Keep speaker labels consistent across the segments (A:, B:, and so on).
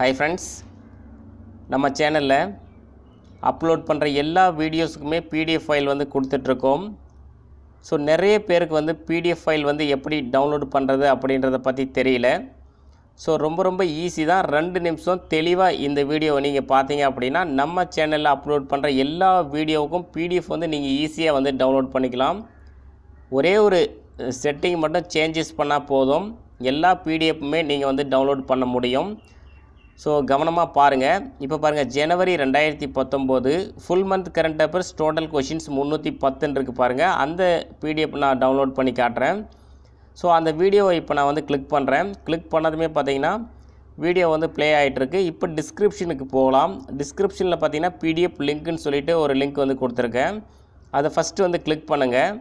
A: hi friends நம்ம சேனலில் upload பண்ணுற எல்லா வீடியோஸுக்குமே பிடிஎஃப் ஃபைல் வந்து கொடுத்துட்ருக்கோம் ஸோ நிறைய பேருக்கு வந்து பிடிஎஃப் ஃபைல் வந்து எப்படி டவுன்லோட் பண்ணுறது அப்படின்றத பற்றி தெரியல ஸோ ரொம்ப ரொம்ப ஈஸி தான் ரெண்டு நிமிஷம் தெளிவாக இந்த வீடியோவை நீங்கள் பார்த்தீங்க அப்படின்னா நம்ம சேனலில் அப்லோட் பண்ணுற எல்லா வீடியோவுக்கும் பிடிஎஃப் வந்து நீங்கள் ஈஸியாக வந்து டவுன்லோட் பண்ணிக்கலாம் ஒரே ஒரு செட்டிங் மட்டும் சேஞ்சஸ் பண்ணால் போதும் எல்லா பிடிஎஃப்புமே நீங்கள் வந்து டவுன்லோட் பண்ண முடியும் ஸோ கவனமாக பாருங்கள் இப்போ பாருங்கள் ஜனவரி ரெண்டாயிரத்தி பத்தொம்போது full month current affairs total questions முந்நூற்றி பத்துன்னு இருக்குது பாருங்கள் அந்த பிடிஎஃப் நான் டவுன்லோட் பண்ணி காட்டுறேன் ஸோ அந்த வீடியோவை இப்போ நான் வந்து கிளிக் பண்ணுறேன் கிளிக் பண்ணதுமே பார்த்தீங்கன்னா வீடியோ வந்து ப்ளே ஆகிட்டுருக்கு இப்போ டிஸ்கிரிப்ஷனுக்கு போகலாம் டிஸ்கிரிப்ஷனில் பார்த்தீங்கன்னா பிடிஎஃப் லிங்க்குன்னு சொல்லிவிட்டு ஒரு லிங்க் வந்து கொடுத்துருக்கேன் அதை ஃபஸ்ட்டு வந்து கிளிக் பண்ணுங்கள்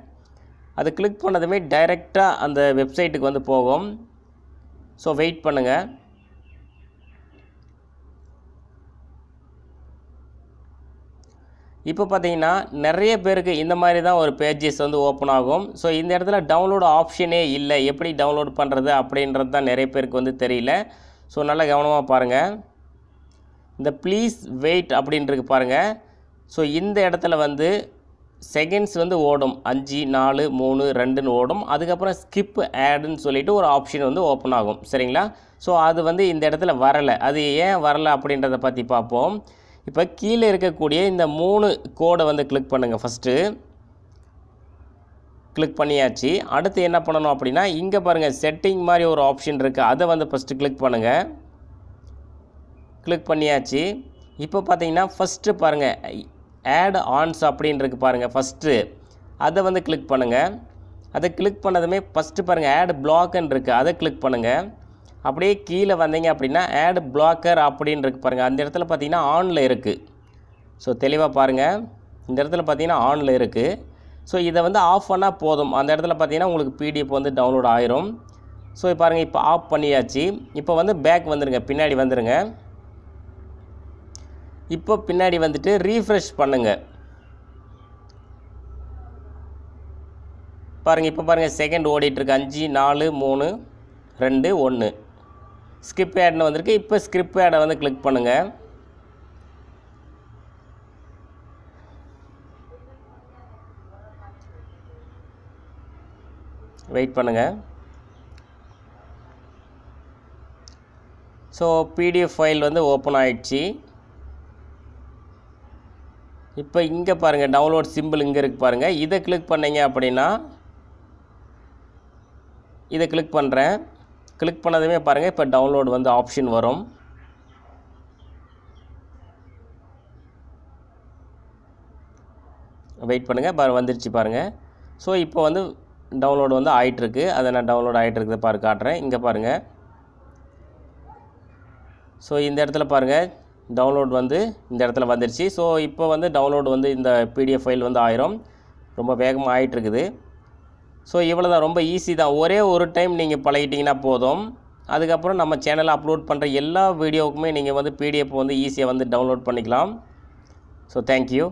A: அதை கிளிக் பண்ணதுமே டைரெக்டாக அந்த வெப்சைட்டுக்கு வந்து போகும் ஸோ வெயிட் பண்ணுங்கள் இப்போ பார்த்தீங்கன்னா நிறைய பேருக்கு இந்த மாதிரி தான் ஒரு பேஜஸ் வந்து ஓப்பன் ஆகும் ஸோ இந்த இடத்துல டவுன்லோடு ஆப்ஷனே இல்லை எப்படி டவுன்லோட் பண்ணுறது அப்படின்றது தான் நிறைய பேருக்கு வந்து தெரியல ஸோ நல்லா கவனமாக பாருங்கள் இந்த ப்ளீஸ் வெயிட் அப்படின்றது பாருங்கள் ஸோ இந்த இடத்துல வந்து செகண்ட்ஸ் வந்து ஓடும் அஞ்சு நாலு மூணு ரெண்டுன்னு ஓடும் அதுக்கப்புறம் ஸ்கிப் ஆடுன்னு சொல்லிவிட்டு ஒரு ஆப்ஷன் வந்து ஓப்பன் ஆகும் சரிங்களா ஸோ அது வந்து இந்த இடத்துல வரலை அது ஏன் வரலை அப்படின்றத பற்றி பார்ப்போம் இப்போ கீழே இருக்கக்கூடிய இந்த மூணு கோடை வந்து கிளிக் பண்ணுங்கள் ஃபஸ்ட்டு கிளிக் பண்ணியாச்சு அடுத்து என்ன பண்ணணும் அப்படின்னா இங்கே பாருங்கள் செட்டிங் மாதிரி ஒரு ஆப்ஷன் இருக்குது அதை வந்து ஃபஸ்ட்டு கிளிக் பண்ணுங்கள் கிளிக் பண்ணியாச்சு இப்போ பார்த்தீங்கன்னா ஃபஸ்ட்டு பாருங்கள் ஆட் ஆன்ஸ் அப்படின்னு இருக்குது பாருங்கள் ஃபஸ்ட்டு அதை வந்து கிளிக் பண்ணுங்கள் அதை கிளிக் பண்ணதுமே ஃபஸ்ட்டு பாருங்கள் ஆட் பிளாக்னு இருக்குது அதை கிளிக் பண்ணுங்கள் அப்படியே கீழே வந்தீங்க அப்படின்னா ஆட் பிளாக்கர் அப்படின்னு இருக்குது பாருங்கள் அந்த இடத்துல பார்த்தீங்கன்னா ஆனில் இருக்குது ஸோ தெளிவாக பாருங்கள் இந்த இடத்துல பார்த்தீங்கன்னா ஆனில் இருக்குது ஸோ இதை வந்து ஆஃப் பண்ணால் போதும் அந்த இடத்துல பார்த்தீங்கன்னா உங்களுக்கு பிடிஎஃப் வந்து டவுன்லோட் ஆயிரும் ஸோ பாருங்கள் இப்போ ஆஃப் பண்ணியாச்சு இப்போ வந்து பேக் வந்துடுங்க பின்னாடி வந்துடுங்க இப்போ பின்னாடி வந்துட்டு ரீஃப்ரெஷ் பண்ணுங்கள் பாருங்கள் இப்போ பாருங்கள் செகண்ட் ஓடிட்டுருக்கு அஞ்சு நாலு மூணு ரெண்டு ஒன்று ஸ்கிப் ஆட்னு வந்திருக்கு இப்போ ஸ்கிரிப் ஆடை வந்து கிளிக் பண்ணுங்கள் வெயிட் பண்ணுங்கள் ஸோ பிடிஎஃப் ஃபைல் வந்து ஓப்பன் ஆகிடுச்சு இப்போ இங்கே பாருங்கள் டவுன்லோட் சிம்பிள் இங்கே இருக்குது பாருங்கள் இதை கிளிக் பண்ணிங்க அப்படின்னா இதை கிளிக் பண்ணுறேன் கிளிக் பண்ணதுமே பாருங்கள் இப்போ டவுன்லோடு வந்து ஆப்ஷன் வரும் வெயிட் பண்ணுங்கள் பாரு வந்துருச்சு பாருங்கள் ஸோ இப்போ வந்து டவுன்லோடு வந்து ஆகிட்டுருக்கு அதை நான் டவுன்லோட் இருக்குது பாரு காட்டுறேன் இங்கே பாருங்கள் ஸோ இந்த இடத்துல பாருங்கள் டவுன்லோட் வந்து இந்த இடத்துல வந்துருச்சு ஸோ இப்போ வந்து டவுன்லோடு வந்து இந்த பிடிஎஃப் ஃபைல் வந்து ஆயிரும் ரொம்ப வேகமாக ஆகிட்டுருக்குது ஸோ இவ்வளோ தான் ரொம்ப ஈஸி தான் ஒரே ஒரு டைம் நீங்கள் பழகிட்டிங்கன்னா போதும் அதுக்கப்புறம் நம்ம சேனலில் அப்லோட் பண்ணுற எல்லா வீடியோவுக்குமே நீங்கள் வந்து பிடிஎஃப் வந்து ஈஸியாக வந்து டவுன்லோட் பண்ணிக்கலாம் ஸோ தேங்க்யூ